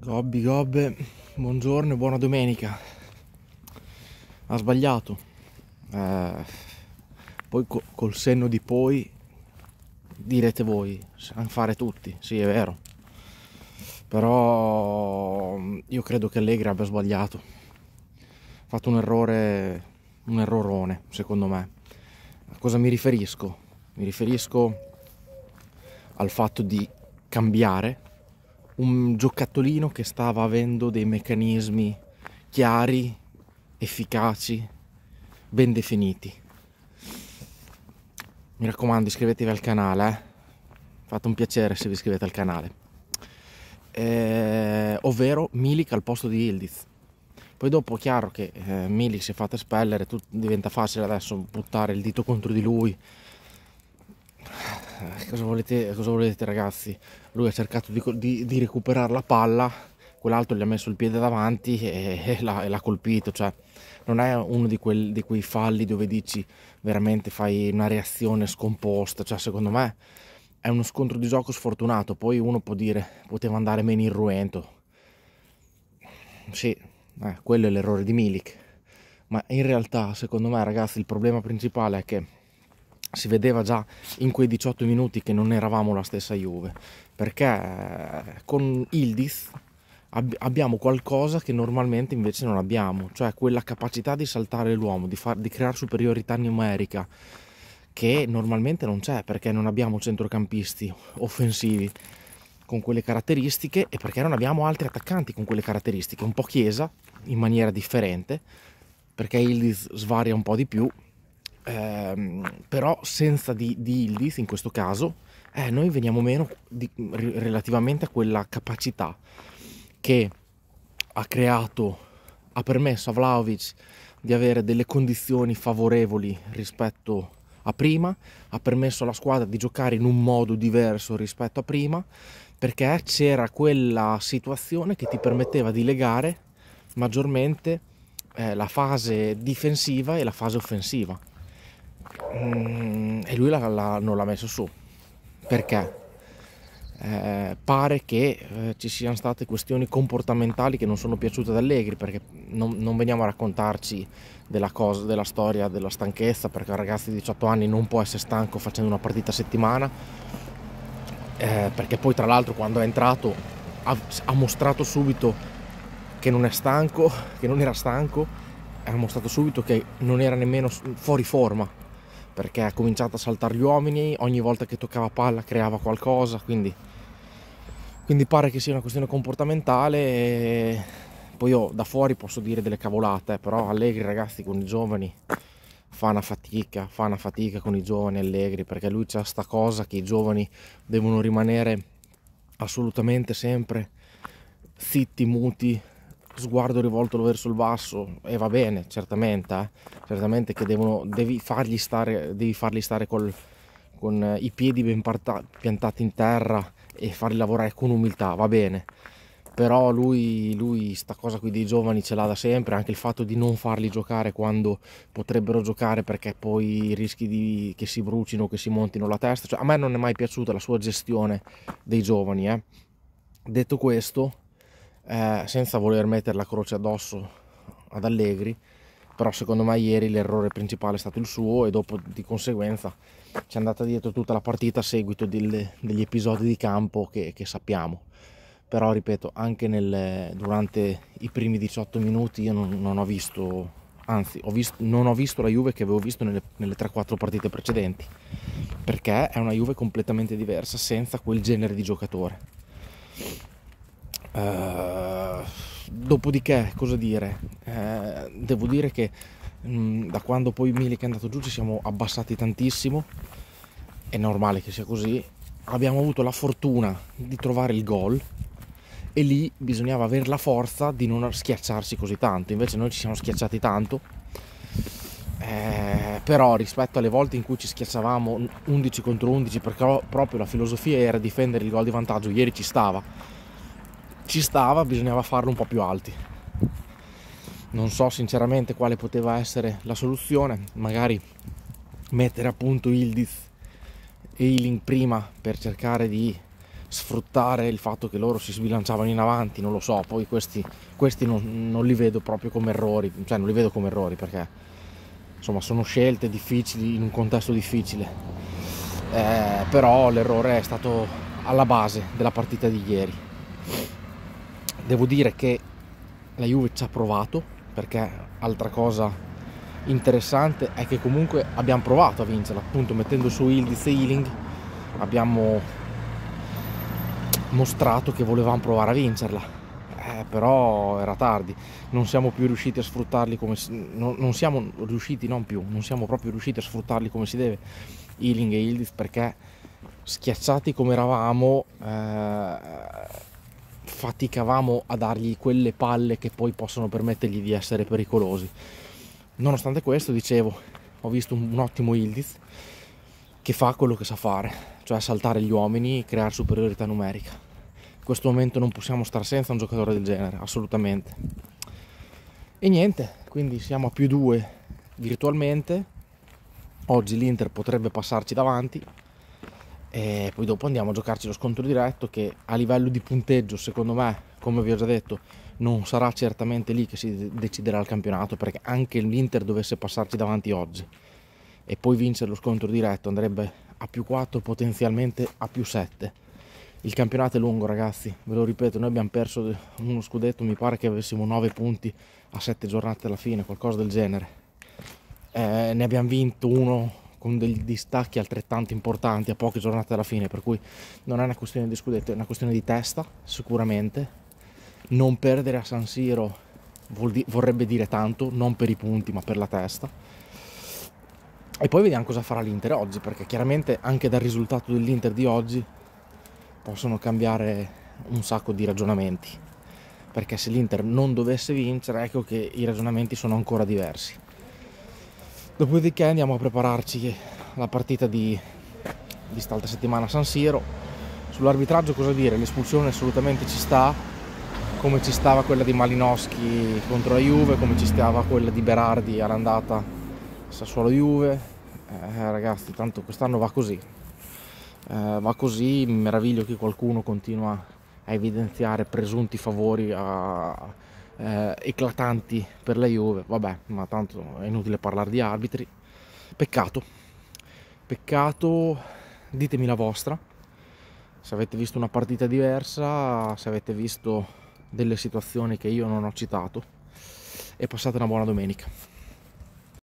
Gobbi Gobbe, buongiorno e buona domenica. Ha sbagliato. Eh, poi co- col senno di poi direte voi, sanno fare tutti, sì è vero. Però mm, io credo che Allegri abbia sbagliato. Ha fatto un errore, un errorone secondo me. A cosa mi riferisco? Mi riferisco al fatto di cambiare un giocattolino che stava avendo dei meccanismi chiari, efficaci, ben definiti. Mi raccomando iscrivetevi al canale, eh? fate un piacere se vi iscrivete al canale. Eh, ovvero Milik al posto di Ildiz. Poi dopo è chiaro che eh, Milik si è fatto espellere, diventa facile adesso buttare il dito contro di lui. Eh, cosa volete, cosa volete ragazzi? Lui ha cercato di, di, di recuperare la palla, quell'altro gli ha messo il piede davanti e, e l'ha, colpito. Cioè, non è uno di, quel, di, quei falli dove dici veramente fai una reazione scomposta. Cioè, secondo me è uno scontro di gioco sfortunato. Poi uno può dire poteva andare meno irruento. Sì, eh, quello è l'errore di Milik. Ma in realtà, secondo me, ragazzi, il problema principale è che si vedeva già in quei 18 minuti che non eravamo la stessa Juve, perché eh, con Ildiz abbiamo qualcosa che normalmente invece non abbiamo, cioè quella capacità di saltare l'uomo, di, far, di creare superiorità numerica che normalmente non c'è perché non abbiamo centrocampisti offensivi con quelle caratteristiche e perché non abbiamo altri attaccanti con quelle caratteristiche, un po' Chiesa in maniera differente, perché Ildiz svaria un po' di più, ehm, però senza di, di Ildiz in questo caso eh, noi veniamo meno di, relativamente a quella capacità che ha creato, ha permesso a Vlaovic di avere delle condizioni favorevoli rispetto a prima, ha permesso alla squadra di giocare in un modo diverso rispetto a prima, perché c'era quella situazione che ti permetteva di legare maggiormente eh, la fase difensiva e la fase offensiva. Mm, e lui la, la, non l'ha messo su. Perché? Eh, pare che eh, ci siano state questioni comportamentali che non sono piaciute ad Allegri perché non, non veniamo a raccontarci della, cosa, della storia della stanchezza perché un ragazzo di 18 anni non può essere stanco facendo una partita a settimana eh, perché poi tra l'altro quando è entrato ha, ha, mostrato subito che non è stanco che non era stanco ha mostrato subito che non era nemmeno fuori forma perché ha cominciato a saltare gli uomini, ogni volta che toccava palla creava qualcosa, quindi, quindi pare che sia una questione comportamentale. poi io da fuori posso dire delle cavolate, però Allegri ragazzi con i giovani fa una fatica, fa una fatica con i giovani Allegri, perché lui c'ha sta cosa che i giovani devono rimanere assolutamente sempre zitti, muti, sguardo rivolto verso il basso e va bene, certamente, eh? certamente che devono, devi fargli stare, devi farli stare col, con eh, i piedi ben parta, piantati in terra e farli lavorare con umiltà, va bene. Però lui, lui, sta cosa qui dei giovani ce l'ha da sempre, anche il fatto di non farli giocare quando potrebbero giocare perché poi rischi di, che si brucino, che si montino la testa. Cioè, a me non è mai piaciuta la sua gestione dei giovani. Eh? Detto questo, eh, senza voler mettere la croce addosso ad Allegri, però secondo me ieri l'errore principale è stato il suo e dopo di conseguenza ci è andata dietro tutta la partita a seguito delle, degli episodi di campo che, che sappiamo. Però ripeto, anche nel, durante i primi 18 minuti io non, non ho visto, anzi ho visto, non ho visto la Juve che avevo visto nelle, nelle 3-4 partite precedenti, perché è una Juve completamente diversa senza quel genere di giocatore eh, dopodiché, cosa dire? Uh, devo dire che mh, mm, da quando poi Milik è andato giù ci siamo abbassati tantissimo, è normale che sia così. Abbiamo avuto la fortuna di trovare il gol e lì bisognava avere la forza di non schiacciarsi così tanto, invece noi ci siamo schiacciati tanto. Eh, però rispetto alle volte in cui ci schiacciavamo 11 contro 11 perché proprio la filosofia era difendere il gol di vantaggio, ieri ci stava ci stava, bisognava farlo un po' più alti. Non so sinceramente quale poteva essere la soluzione, magari mettere a punto Ildiz e Ealing prima per cercare di sfruttare il fatto che loro si sbilanciavano in avanti, non lo so, poi questi, questi non, non, li vedo proprio come errori, cioè non li vedo come errori perché insomma sono scelte difficili in un contesto difficile, eh, però l'errore è stato alla base della partita di ieri. Devo dire che la Juve ci ha provato, perché altra cosa interessante è che comunque abbiamo provato a vincerla, appunto mettendo su Ildiz e Healing abbiamo mostrato che volevamo provare a vincerla. Eh, però era tardi, non siamo più riusciti a sfruttarli come si, non, non siamo riusciti, non più, non siamo proprio riusciti a sfruttarli come si deve, Healing e Ildiz, perché schiacciati come eravamo eh, faticavamo a dargli quelle palle che poi possono permettergli di essere pericolosi. Nonostante questo, dicevo, ho visto un, un ottimo Ildiz che fa quello che sa fare, cioè saltare gli uomini e creare superiorità numerica. In questo momento non possiamo stare senza un giocatore del genere, assolutamente. E niente, quindi siamo a più due virtualmente. Oggi l'Inter potrebbe passarci davanti, e poi dopo andiamo a giocarci lo scontro diretto che a livello di punteggio secondo me come vi ho già detto non sarà certamente lì che si deciderà il campionato perché anche l'Inter dovesse passarci davanti oggi e poi vincere lo scontro diretto andrebbe a più 4 potenzialmente a più 7 il campionato è lungo ragazzi ve lo ripeto noi abbiamo perso uno scudetto mi pare che avessimo 9 punti a 7 giornate alla fine qualcosa del genere eh, ne abbiamo vinto uno con dei distacchi altrettanto importanti a poche giornate alla fine, per cui non è una questione di scudetto, è una questione di testa sicuramente. Non perdere a San Siro di- vorrebbe dire tanto, non per i punti ma per la testa. E poi vediamo cosa farà l'Inter oggi, perché chiaramente anche dal risultato dell'Inter di oggi possono cambiare un sacco di ragionamenti perché se l'Inter non dovesse vincere ecco che i ragionamenti sono ancora diversi Dopodiché andiamo a prepararci la partita di, di st'altra settimana a San Siro. Sull'arbitraggio cosa dire? L'espulsione assolutamente ci sta, come ci stava quella di Malinowski contro la Juve, come ci stava quella di Berardi all'andata Sassuolo-Juve. Eh, ragazzi, tanto quest'anno va così. Eh, va così, mi meraviglio che qualcuno continua a evidenziare presunti favori a, eh, eclatanti per la Juve, vabbè, ma tanto è inutile parlare di arbitri. Peccato, peccato, ditemi la vostra, se avete visto una partita diversa, se avete visto delle situazioni che io non ho citato e passate una buona domenica.